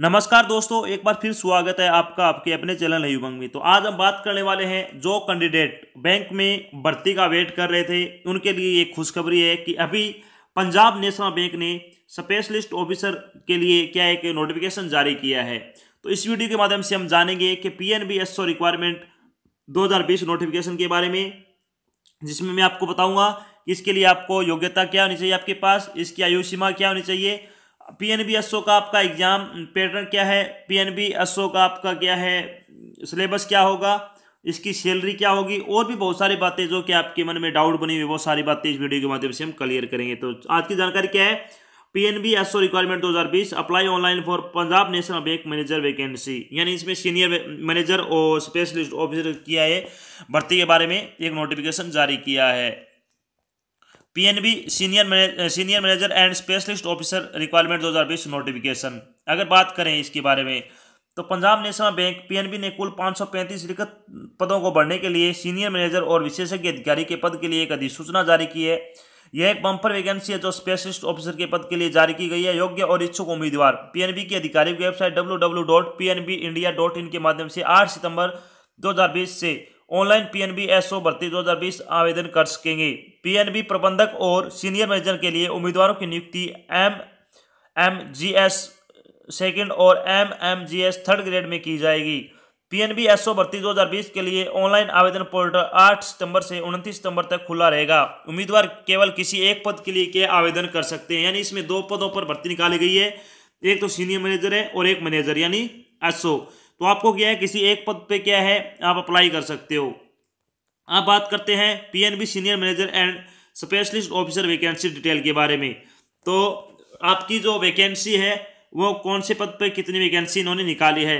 नमस्कार दोस्तों एक बार फिर स्वागत है आपका आपके अपने चैनल युवंग में तो आज हम बात करने वाले हैं जो कैंडिडेट बैंक में भर्ती का वेट कर रहे थे उनके लिए एक खुशखबरी है कि अभी पंजाब नेशनल बैंक ने स्पेशलिस्ट ऑफिसर के लिए क्या एक नोटिफिकेशन जारी किया है तो इस वीडियो के माध्यम से हम जानेंगे कि P N B S requirement दो हज़ार बीस नोटिफिकेशन के बारे में जिसमें मैं आपको बताऊंगा इसके लिए आपको योग्यता क्या होनी चाहिए आपके पास इसकी आयु सीमा क्या होनी चाहिए P N B S O का आपका एग्ज़ाम पैटर्न क्या है P N B S O का आपका क्या है सिलेबस क्या होगा इसकी सैलरी क्या होगी और भी बहुत सारी बातें जो कि आपके मन में डाउट बनी हुई बहुत सारी बातें इस वीडियो के माध्यम से हम क्लियर करेंगे तो आज की जानकारी क्या है P N B S O requirement दो हज़ार बीस apply online for Punjab National Bank manager vacancy यानी इसमें सीनियर मैनेजर और स्पेशलिस्ट ऑफिसर किया है भर्ती के बारे में एक नोटिफिकेशन जारी किया है PNB senior senior manager and specialist officer requirement 2020 notification अगर बात करें इसके बारे में तो पंजाब नेशनल बैंक पीएनबी ने कुल पाँच रिक्त पदों को भरने के लिए सीनियर मैनेजर और विशेषज्ञ अधिकारी के पद के लिए एक अधिसूचना जारी की है यह एक बम्पर वैकेंसी है जो स्पेशलिस्ट ऑफिसर के पद के लिए जारी की गई है योग्य और इच्छुक उम्मीदवार पीएनबी की आधिकारिक वेबसाइट डब्ल्यू के माध्यम से 8 सितंबर 2020 से ऑनलाइन पीएनबी एसओ भर्ती 2020 आवेदन कर सकेंगे पीएनबी प्रबंधक और सीनियर मैनेजर के लिए उम्मीदवारों की नियुक्ति M M G S second और M M G S third grade में की जाएगी पीएनबी एसओ भर्ती 2020 के लिए ऑनलाइन आवेदन पोर्टल 8 सितंबर से 29 सितंबर तक खुला रहेगा उम्मीदवार केवल किसी एक पद के लिए के आवेदन कर सकते हैं यानी इसमें दो पदों पर भर्ती निकाली गई है एक तो सीनियर मैनेजर है और एक मैनेजर यानी एसओ तो आपको क्या है किसी एक पद पे क्या है आप अप्लाई कर सकते हो आप बात करते हैं PNB senior manager and specialist officer vacancy detail के बारे में तो आपकी जो वैकेंसी है वो कौन से पद पर कितनी वैकेंसी इन्होंने निकाली है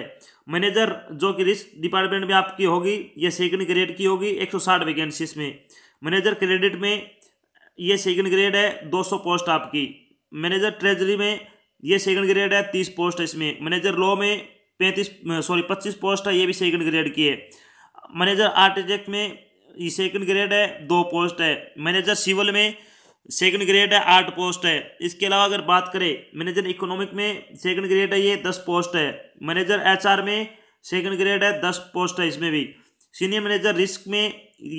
मैनेजर जो कि रिस्क डिपार्टमेंट में आपकी होगी ये सेकंड ग्रेड की होगी 160 वैकेंसी में मैनेजर क्रेडिट में ये सेकंड ग्रेड है 200 पोस्ट आपकी मैनेजर ट्रेजरी में ये सेकंड ग्रेड है 30 पोस्ट इसमें मैनेजर लॉ में पैंतीस सॉरी पच्चीस पोस्ट है ये भी सेकंड ग्रेड की है मैनेजर आर्टिटेक्ट में ये सेकंड ग्रेड है दो पोस्ट है मैनेजर सिविल में सेकंड ग्रेड है आठ पोस्ट है इसके अलावा अगर बात करें मैनेजर इकोनॉमिक में सेकंड ग्रेड है ये दस पोस्ट है मैनेजर एचआर में सेकंड ग्रेड है दस पोस्ट है इसमें भी सीनियर मैनेजर रिस्क में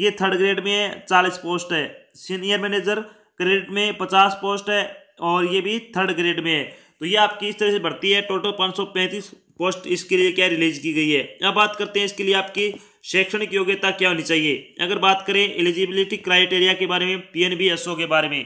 ये थर्ड ग्रेड में है चालीस पोस्ट है सीनियर मैनेजर क्रेडिट में पचास पोस्ट है और ये भी थर्ड ग्रेड में है तो ये आपकी इस तरह से भर्ती है टोटल पाँच सौ पैंतीस पोस्ट इसके लिए क्या रिलीज की गई है अब बात करते हैं इसके लिए आपकी शैक्षणिक योग्यता क्या होनी चाहिए अगर बात करें एलिजिबिलिटी क्राइटेरिया के बारे में पीएनबी एसओ के बारे में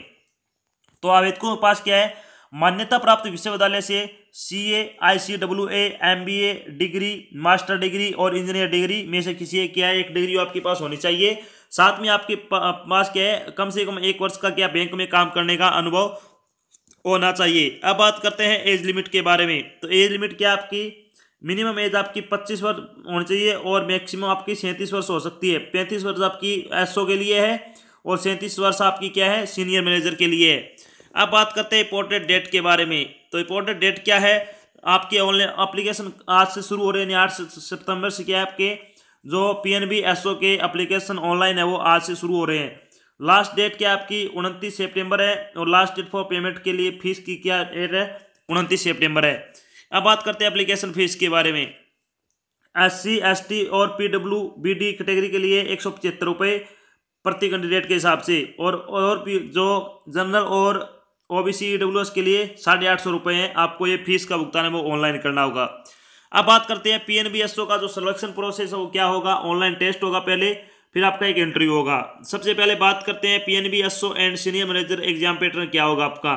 तो आवेदकों के पास क्या है मान्यता प्राप्त विश्वविद्यालय से C A I C W A M B A degree master degree और इंजीनियर डिग्री में से किसी क्या है एक डिग्री आपके पास होनी चाहिए साथ में आपके पास क्या है कम से कम एक वर्ष का क्या बैंक में काम करने का अनुभव होना चाहिए अब बात करते हैं एज लिमिट के बारे में तो एज लिमिट क्या आपकी मिनिमम एज आपकी पच्चीस वर्ष होनी चाहिए और मैक्सिमम आपकी सैंतीस वर्ष हो सकती है पैंतीस वर्ष आपकी एस के लिए है और सैंतीस वर्ष आपकी क्या है सीनियर मैनेजर के लिए है अब बात करते हैं इंपॉर्टेंट डेट के बारे में तो इंपोर्टेड डेट क्या है आपके ऑनलाइन अप्लीकेशन आज से शुरू हो रहे हैं आठ सितंबर से क्या है आपके जो P N B S O के अप्लीकेशन ऑनलाइन है वो आज से शुरू हो रहे हैं लास्ट डेट क्या आपकी उनतीस सितंबर है और लास्ट डेट फॉर पेमेंट के लिए फीस की क्या डेट है उनतीस सेप्टेम्बर है अब बात करते हैं एप्लीकेशन फीस के बारे में एस सी एस टी और P W B D category के लिए एक सौ पचहत्तर रुपये प्रति कैंडिडेट के हिसाब से और और जो जनरल और O B C W S के लिए साढ़े आठ सौ रुपये हैं आपको ये फीस का भुगतान है वो ऑनलाइन करना होगा अब बात करते हैं P N B S O का जो सिलेक्शन प्रोसेस है वो क्या होगा ऑनलाइन टेस्ट होगा पहले फिर आपका एक इंटरव्यू होगा सबसे पहले बात करते हैं P N B S O and senior manager exam pattern क्या होगा आपका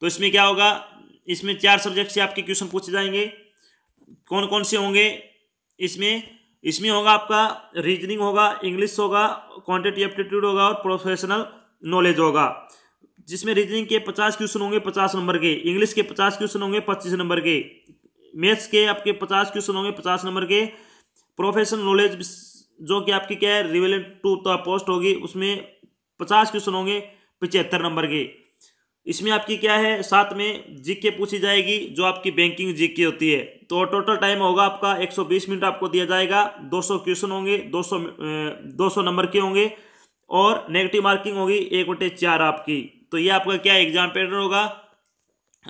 तो इसमें क्या होगा इसमें चार सब्जेक्ट से आपके क्वेश्चन पूछे जाएंगे कौन कौन से होंगे इसमें इसमें होगा आपका रीजनिंग होगा इंग्लिश होगा क्वान्टिटी एप्टीट्यूड होगा और प्रोफेशनल नॉलेज होगा जिसमें रीजनिंग के पचास क्वेश्चन होंगे पचास नंबर के इंग्लिश के पचास क्वेश्चन होंगे पच्चीस नंबर के मैथ्स के आपके पचास क्वेश्चन होंगे पचास नंबर के प्रोफेशनल नॉलेज जो कि आपकी क्या है रिवेलेंट टू द पोस्ट होगी उसमें पचास क्वेश्चन होंगे पचहत्तर नंबर के इसमें आपकी क्या है साथ में जीके पूछी जाएगी जो आपकी बैंकिंग जीके होती है तो टोटल टाइम होगा आपका 120 मिनट आपको दिया जाएगा 200 क्वेश्चन होंगे 200 200 नंबर के होंगे और नेगेटिव मार्किंग होगी एक बटे चार आपकी तो ये आपका क्या एग्जाम पैटर्न होगा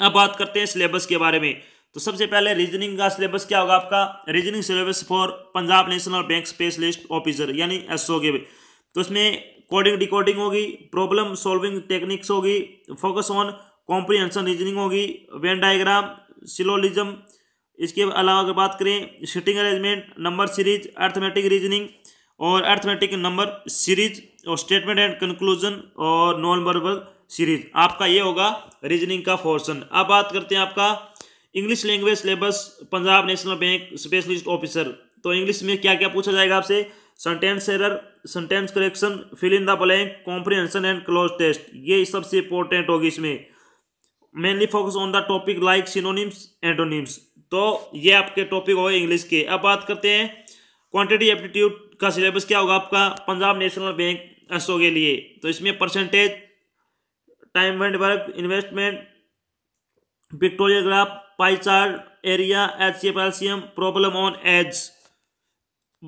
अब बात करते हैं सिलेबस के बारे में तो सबसे पहले रीजनिंग का सिलेबस क्या होगा आपका reasoning syllabus for Punjab National Bank specialist officer यानी एसओ के तो इसमें कोडिंग डिकोडिंग होगी प्रॉब्लम सॉल्विंग टेक्निक्स होगी फोकस ऑन कॉम्प्रीहेंशन रीजनिंग होगी वेन डायग्राम सिलोलिज्म इसके अलावा अगर बात करें sitting arrangement number series arithmetic reasoning और अर्थमेटिक नंबर सीरीज और स्टेटमेंट एंड कंक्लूजन और नॉन वर्बल सीरीज आपका ये होगा रीजनिंग का फोर्सन अब बात करते हैं आपका English language syllabus Punjab National Bank specialist officer तो इंग्लिश में क्या क्या पूछा जाएगा आपसे sentence error sentence correction fill in the blank comprehension and cloze test ये सबसे इंपॉर्टेंट होगी इसमें mainly focus on the topic like synonyms antonyms तो ये आपके टॉपिक हो गए इंग्लिश के अब बात करते हैं क्वांटिटी एप्टीट्यूड का सिलेबस क्या होगा आपका पंजाब नेशनल बैंक एसओ के लिए तो इसमें percentage time and work investment Victoria graph pie chart area H C C M problem on age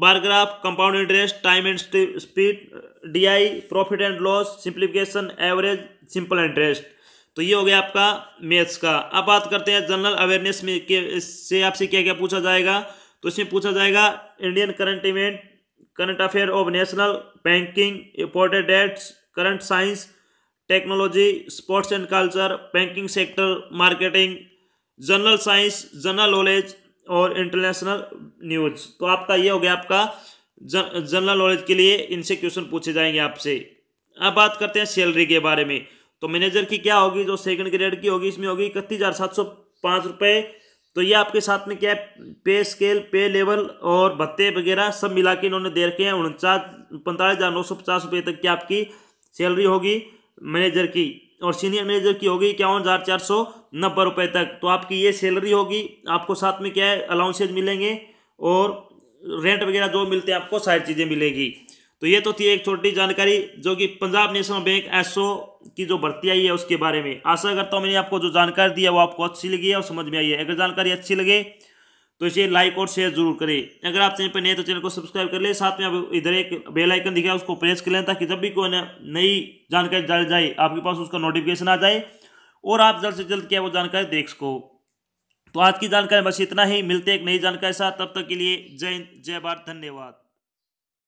bar graph compound interest time and speed DI profit and loss simplification average simple interest तो ये हो गया आपका maths का अब बात करते हैं जनरल अवेयरनेस में के से आपसे क्या क्या पूछा जाएगा तो इसमें पूछा जाएगा Indian current event current affair of national banking imported dates current science technology sports and culture banking sector marketing general science general knowledge और इंटरनेशनल न्यूज तो आपका ये हो गया आपका जनरल नॉलेज के लिए इनसे क्वेश्चन पूछे जाएंगे आपसे अब बात करते हैं सैलरी के बारे में तो मैनेजर की क्या होगी जो सेकंड ग्रेड की होगी इसमें होगी इकतीस हज़ार सात सौ पाँच रुपये तो ये आपके साथ में क्या है पे स्केल पे लेवल और भत्ते वगैरह सब मिला के इन्होंने दे रखे हैं उनचास पैंतालीस हज़ार नौ सौ पचास रुपये तक की आपकी सैलरी होगी मैनेजर की और सीनियर मैनेजर की होगी इक्यावन हज़ार चार सौ नब्बे रुपये तक तो आपकी ये सैलरी होगी आपको साथ में क्या है अलाउंसेज मिलेंगे और रेंट वगैरह जो मिलते हैं आपको सारी चीज़ें मिलेगी तो ये तो थी एक छोटी जानकारी जो कि पंजाब नेशनल बैंक एस की जो भर्ती आई है उसके बारे में आशा करता हूँ मैंने आपको जो जानकारी दी है वो आपको अच्छी लगी है और समझ में आई है अगर जानकारी अच्छी लगे तो इसे लाइक और शेयर जरूर करें अगर आप चैनल पर नए तो चैनल को सब्सक्राइब कर ले साथ में आप इधर एक बेल आइकन दिखाए उसको प्रेस कर लें ताकि जब भी कोई नई जानकारी डाली जाए आपके पास उसका नोटिफिकेशन आ जाए और आप जल्द से जल्द क्या वो जानकारी देख सको तो आज की जानकारी बस इतना ही मिलते एक नई जानकारी साथ तब तक के लिए जय जय भारत धन्यवाद